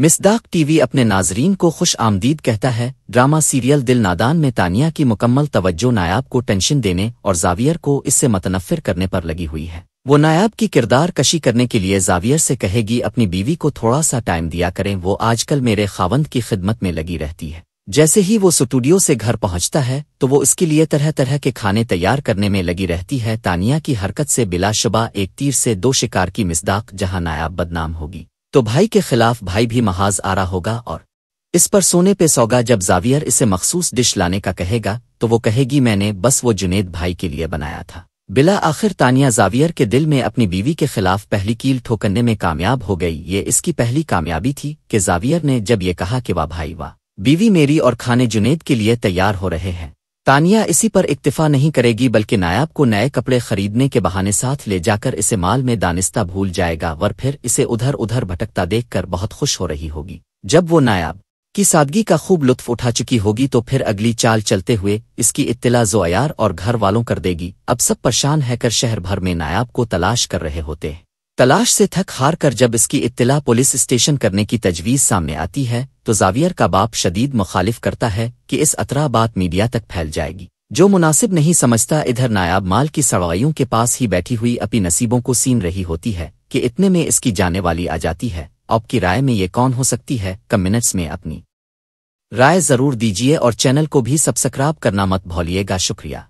मिसदाक TV अपने नाजरीन को खुश आमदीद कहता है ड्रामा सीरियल दिल नादान में तानिया की मुकम्मल तवज्जो नायाब को टेंशन देने और जावियर को इससे मतनफ़िर करने पर लगी हुई है वो नायाब की किरदार कशी करने के लिए जावियर से कहेगी अपनी बीवी को थोड़ा सा टाइम दिया करें वो आजकल मेरे खावंद की खिदमत में लगी रहती है जैसे ही वो स्टूडियो से घर पहुंचता है तो वो इसके लिए तरह तरह के खाने तैयार करने में लगी रहती है तानिया की हरकत से बिलाशुबा एक तीर से दो शिकार की मिसदाक जहां नायाब बदनाम होगी तो भाई के खिलाफ भाई भी महाज आ रहा होगा और इस पर सोने पे सौगा जब जावियर इसे मखसूस डिश लाने का कहेगा तो वो कहेगी मैंने बस वो जुनेद भाई के लिए बनाया था बिला आखिर तानिया जावियर के दिल में अपनी बीवी के खिलाफ पहली कील ठोकरने में कामयाब हो गई ये इसकी पहली कामयाबी थी कि जावियर ने जब ये कहा कि वाह भाई वाह बीवी मेरी और खाने जुनेद के लिए तैयार हो रहे हैं तानिया इसी पर इक्तिफा नहीं करेगी बल्कि नायाब को नए कपड़े खरीदने के बहाने साथ ले जाकर इसे माल में दानिस्ता भूल जाएगा वर फिर इसे उधर उधर भटकता देखकर बहुत खुश हो रही होगी जब वो नायाब की सादगी का खूब लुत्फ उठा चुकी होगी तो फिर अगली चाल चलते हुए इसकी इत्तला जोयार और घर वालों कर देगी अब सब परेशान है कर शहर भर में नायाब को तलाश कर रहे होते हैं तलाश से थक हार कर जब इसकी इत्तला पुलिस स्टेशन करने की तजवीज़ सामने आती है तो जावियर का बाप शदीद मुखालिफ करता है कि इस अतरा बात मीडिया तक फैल जाएगी जो मुनासिब नहीं समझता इधर नायाब माल की सड़वाइयों के पास ही बैठी हुई अपनी नसीबों को सीन रही होती है कि इतने में इसकी जाने वाली आ जाती है आपकी राय में ये कौन हो सकती है कम मिनट्स में अपनी राय ज़रूर दीजिए और चैनल को भी सब्सक्राइब करना मत भूलिएगा शुक्रिया